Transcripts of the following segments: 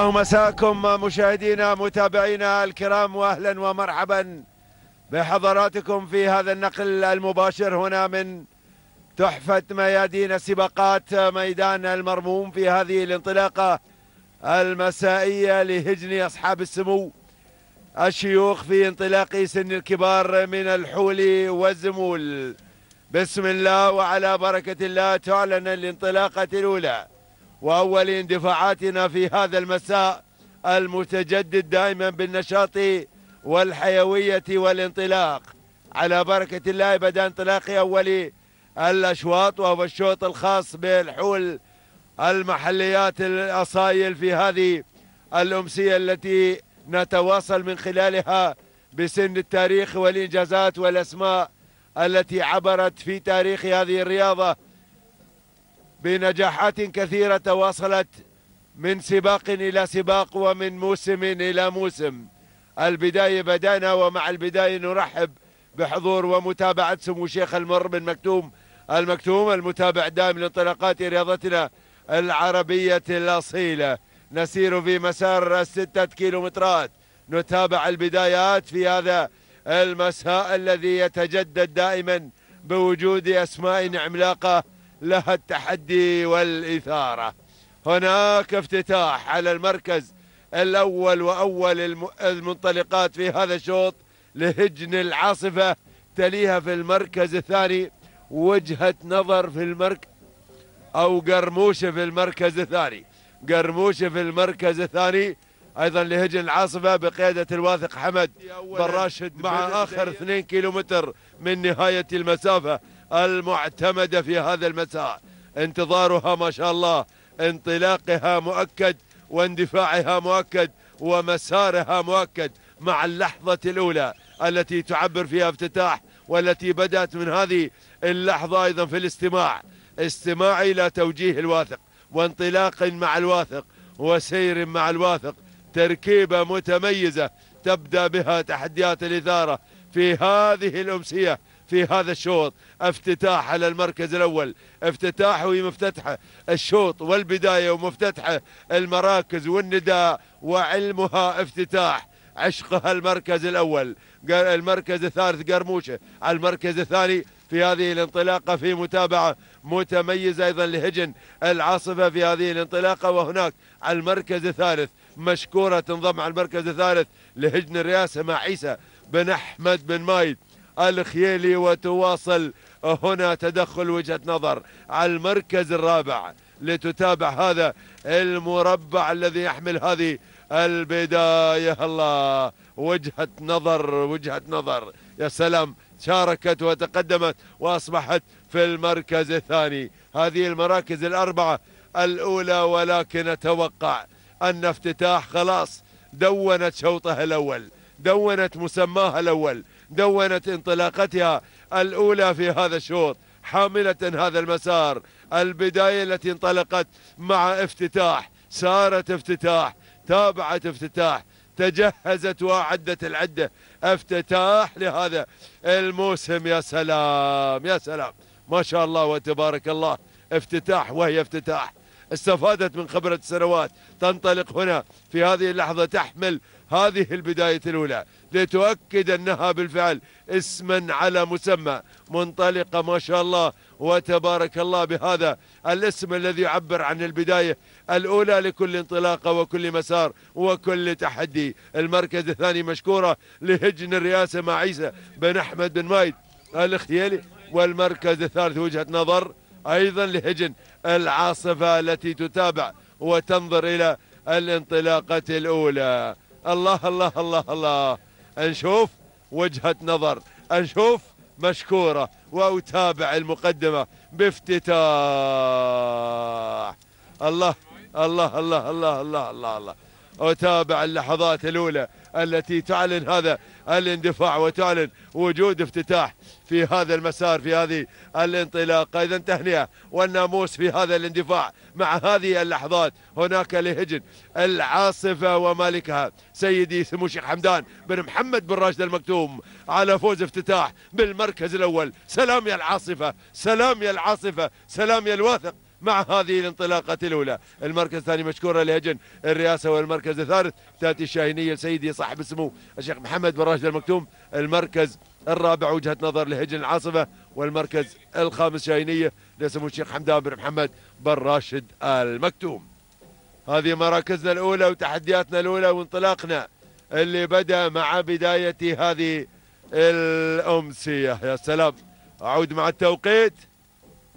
مساكم مشاهدينا متابعينا الكرام واهلا ومرحبا بحضراتكم في هذا النقل المباشر هنا من تحفة ميادين سباقات ميدان المرموم في هذه الانطلاقة المسائية لهجن أصحاب السمو الشيوخ في انطلاق سن الكبار من الحول والزمول بسم الله وعلى بركة الله تعلن الانطلاقة الأولى وأول اندفاعاتنا في هذا المساء المتجدد دائما بالنشاط والحيوية والانطلاق على بركة الله بدأ انطلاق أول الأشواط وهو الشوط الخاص بالحول المحليات الأصايل في هذه الأمسية التي نتواصل من خلالها بسن التاريخ والإنجازات والأسماء التي عبرت في تاريخ هذه الرياضة بنجاحات كثيرة تواصلت من سباق إلى سباق ومن موسم إلى موسم البداية بدأنا ومع البداية نرحب بحضور ومتابعة سمو شيخ المر بن مكتوم المكتوم المتابع الدائم لانطلاقات رياضتنا العربية الأصيلة نسير في مسار ستة كيلومترات نتابع البدايات في هذا المساء الذي يتجدد دائما بوجود أسماء عملاقة لها التحدي والإثارة هناك افتتاح على المركز الأول وأول المنطلقات في هذا الشوط لهجن العاصفة تليها في المركز الثاني وجهة نظر في المركز أو قرموشة في المركز الثاني قرموشة في المركز الثاني أيضا لهجن العاصفة بقيادة الواثق حمد بن راشد مع آخر 2 كيلومتر من نهاية المسافة المعتمدة في هذا المساء انتظارها ما شاء الله انطلاقها مؤكد واندفاعها مؤكد ومسارها مؤكد مع اللحظة الأولى التي تعبر فيها افتتاح والتي بدأت من هذه اللحظة أيضا في الاستماع استماع إلى توجيه الواثق وانطلاق مع الواثق وسير مع الواثق تركيبة متميزة تبدأ بها تحديات الإثارة في هذه الأمسية في هذا الشوط افتتاح على المركز الأول افتتاحه ومفتتحه الشوط والبداية ومفتتحه المراكز والنداء وعلمها افتتاح عشقها المركز الأول المركز الثالث قرموشة على المركز الثاني في هذه الانطلاقة في متابعة متميزة أيضا لهجن العاصفة في هذه الانطلاقة وهناك على المركز الثالث مشكورة تنضم على المركز الثالث لهجن الرئاسة مع عيسى بن أحمد بن مايد الخيالي وتواصل هنا تدخل وجهة نظر على المركز الرابع لتتابع هذا المربع الذي يحمل هذه البداية الله وجهة نظر وجهة نظر يا سلام شاركت وتقدمت وأصبحت في المركز الثاني هذه المراكز الأربعة الأولى ولكن أتوقع أن افتتاح خلاص دونت شوطها الأول دونت مسماها الأول دونت انطلاقتها الأولى في هذا الشوط حاملة هذا المسار البداية التي انطلقت مع افتتاح سارت افتتاح تابعت افتتاح تجهزت وأعدت العدة افتتاح لهذا الموسم يا سلام يا سلام ما شاء الله وتبارك الله افتتاح وهي افتتاح استفادت من خبرة السنوات تنطلق هنا في هذه اللحظة تحمل هذه البداية الأولى لتؤكد أنها بالفعل اسما على مسمى منطلقة ما شاء الله وتبارك الله بهذا الاسم الذي يعبر عن البداية الأولى لكل انطلاقة وكل مسار وكل تحدي المركز الثاني مشكورة لهجن الرئاسة مع عيسى بن أحمد بن مايد الاختيالي والمركز الثالث وجهة نظر أيضا لهجن العاصفة التي تتابع وتنظر إلى الانطلاقة الأولى الله الله الله الله نشوف وجهة نظر نشوف مشكورة وأتابع المقدمة بافتتاح الله الله الله الله الله الله الله, الله. أتابع اللحظات الأولى التي تعلن هذا الاندفاع وتعلن وجود افتتاح في هذا المسار في هذه الانطلاقة إذا تهنئة والناموس في هذا الاندفاع مع هذه اللحظات هناك لهجن العاصفة ومالكها سيدي سمو الشيخ حمدان بن محمد بن راشد المكتوم على فوز افتتاح بالمركز الأول سلام يا العاصفة سلام يا العاصفة سلام يا الواثق مع هذه الانطلاقة الأولى المركز الثاني مشكورة لهجن الرئاسة والمركز الثالث تأتي الشاهينية لسيدي صاحب السمو الشيخ محمد بن راشد المكتوم المركز الرابع وجهة نظر لهجن العاصفة والمركز الخامس شاهينية لسمو الشيخ حمدان بن محمد بن راشد المكتوم هذه مراكزنا الأولى وتحدياتنا الأولى وانطلاقنا اللي بدأ مع بداية هذه الأمسية يا سلام أعود مع التوقيت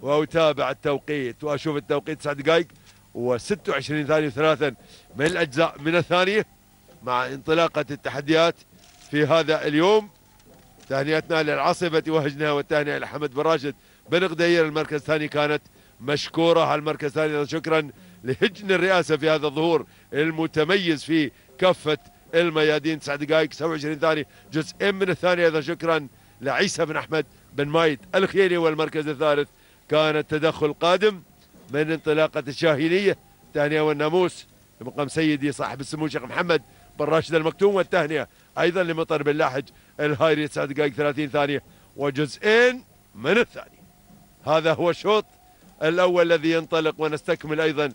واتابع التوقيت واشوف التوقيت 9 دقائق و26 ثانيه ثلاثا من الاجزاء من الثانيه مع انطلاقه التحديات في هذا اليوم تهنئتنا للعاصفه وهجنها والتهنئه لحمد بن راشد بن قدير المركز الثاني كانت مشكوره على المركز الثاني شكرا لهجن الرئاسه في هذا الظهور المتميز في كافه الميادين 9 دقائق 27 ثانيه جزء من الثانيه ايضا شكرا لعيسى بن احمد بن مايد الخيري والمركز الثالث كان التدخل قادم من انطلاقة الشاهينية التهنئة والناموس لمقام سيدي صاحب السمو الشيخ محمد بن راشد المكتوم والتهنئة أيضا لمطر بن لاحج الهايري 9 دقائق 30 ثانية وجزئين من الثاني هذا هو الشوط الأول الذي ينطلق ونستكمل أيضا